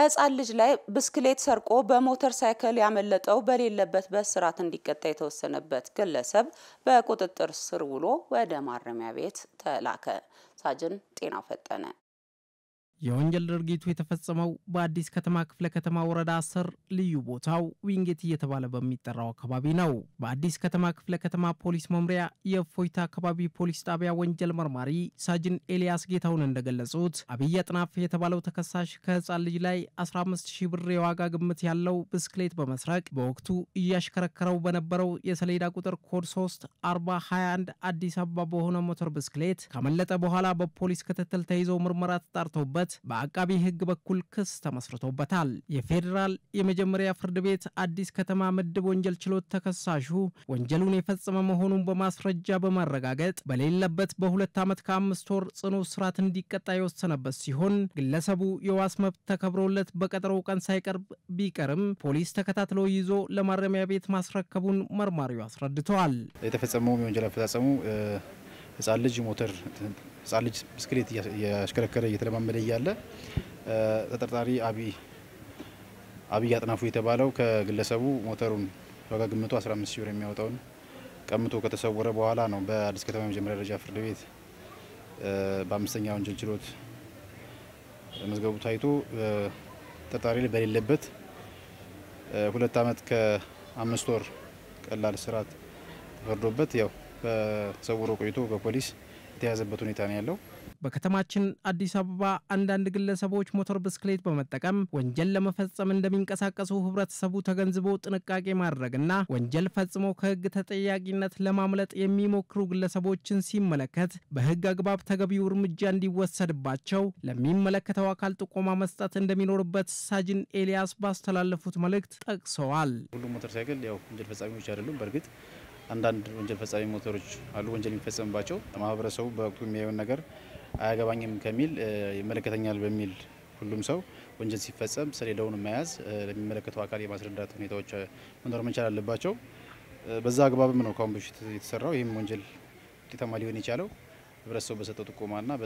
ከህፃን ልጅ ላይ ብስክሌት ሰርቆ በሞተር ሳይክል ያመለጠው በሌለበት በእስራት እንዲቀጣ የተወሰነበት ግለሰብ በቁጥጥር ስር ውሎ ወደ ማረሚያ ቤት ተላከ። ሳጅን ጤናው ፈጠነ የወንጀል ድርጊቱ የተፈጸመው በአዲስ ከተማ ክፍለ ከተማ ወረዳ አስር ልዩ ቦታው ዊንጌት እየተባለ በሚጠራው አካባቢ ነው። በአዲስ ከተማ ክፍለ ከተማ ፖሊስ መምሪያ የእፎይታ አካባቢ ፖሊስ ጣቢያ ወንጀል መርማሪ ሳጅን ኤልያስ ጌታሁን እንደገለጹት አብይ አጥናፍ የተባለው ተከሳሽ ከህፃን ልጅ ላይ 15 ሺህ ብር የዋጋ ግምት ያለው ብስክሌት በመስረቅ በወቅቱ እያሽከረከረው በነበረው የሰሌዳ ቁጥር ኮድ 3 40 21 አዲስ አበባ በሆነ ሞተር ብስክሌት ከመለጠ በኋላ በፖሊስ ክትትል ተይዘው ምርመራ ተጣርተውበት በማለት በአቃቢ ሕግ በኩል ክስ ተመስርቶበታል። የፌዴራል የመጀመሪያ ፍርድ ቤት አዲስ ከተማ ምድብ ወንጀል ችሎት ተከሳሹ ወንጀሉን የፈጸመ መሆኑን በማስረጃ በማረጋገጥ በሌለበት በሁለት ዓመት ከአምስት ወር ጽኑ እስራት እንዲቀጣ የወሰነበት ሲሆን ግለሰቡ የዋስ መብት ተከብሮለት በቀጠሮው ቀን ሳይቀርብ ቢቀርም ፖሊስ ተከታትሎ ይዞ ለማረሚያ ቤት ማስረከቡን መርማሪው አስረድተዋል። የተፈጸመውም የወንጀል አፈጻጸሙ ህጻን ልጅ ሞተር ህጻን ልጅ ብስክሌት እያሽከረከረ እየተለማመደ እያለ ተጠርጣሪ አብይ አብይ አጥናፉ የተባለው ከግለሰቡ ሞተሩን ዋጋ ግምቱ 15 ሺህ ብር የሚያወጣውን ቀምቶ ከተሰወረ በኋላ ነው በአዲስ ከተማ የመጀመሪያ ደረጃ ፍርድ ቤት በአምስተኛ ወንጀል ችሎት መዝገቡ ታይቶ ተጠርጣሪ ላይ በሌለበት ሁለት አመት ከአምስት ወር ቀላል እስራት ተፈርዶበት ያው ተሰውሮ ቆይቶ በፖሊስ የተያዘበት ሁኔታ ነው ያለው። በከተማችን አዲስ አበባ አንዳንድ ግለሰቦች ሞተር ብስክሌት በመጠቀም ወንጀል ለመፈጸም እንደሚንቀሳቀሱ ህብረተሰቡ ተገንዝቦ ጥንቃቄ ማድረግና ወንጀል ፈጽሞ ከህግ ተጠያቂነት ለማምለጥ የሚሞክሩ ግለሰቦችን ሲመለከት በህግ አግባብ ተገቢው እርምጃ እንዲወሰድባቸው ለሚመለከተው አካል ጥቆማ መስጠት እንደሚኖርበት ሳጅን ኤልያስ ባስተላለፉት መልእክት ጠቅሰዋል። ሁሉም ሞተር ሳይክል ያው ወንጀል ፈጻሚዎች አይደሉም በእርግጥ አንዳንድ ወንጀል ፈጻሚ ሞተሮች አሉ፣ ወንጀል የሚፈጸምባቸው ማህበረሰቡ በወቅቱ የሚያየውን ነገር አያገባኝም ከሚል ይመለከተኛል በሚል ሁሉም ሰው ወንጀል ሲፈጸም ሰሌዳውን መያዝ ለሚመለከተው አካል የማስረዳት ሁኔታዎች መኖር መቻል አለባቸው። በዛ አግባብም ነው ከአሁን በፊት የተሰራው። ይህም ወንጀል ውጤታማ ሊሆን የቻለው ህብረተሰቡ በሰጠው ጥቆማና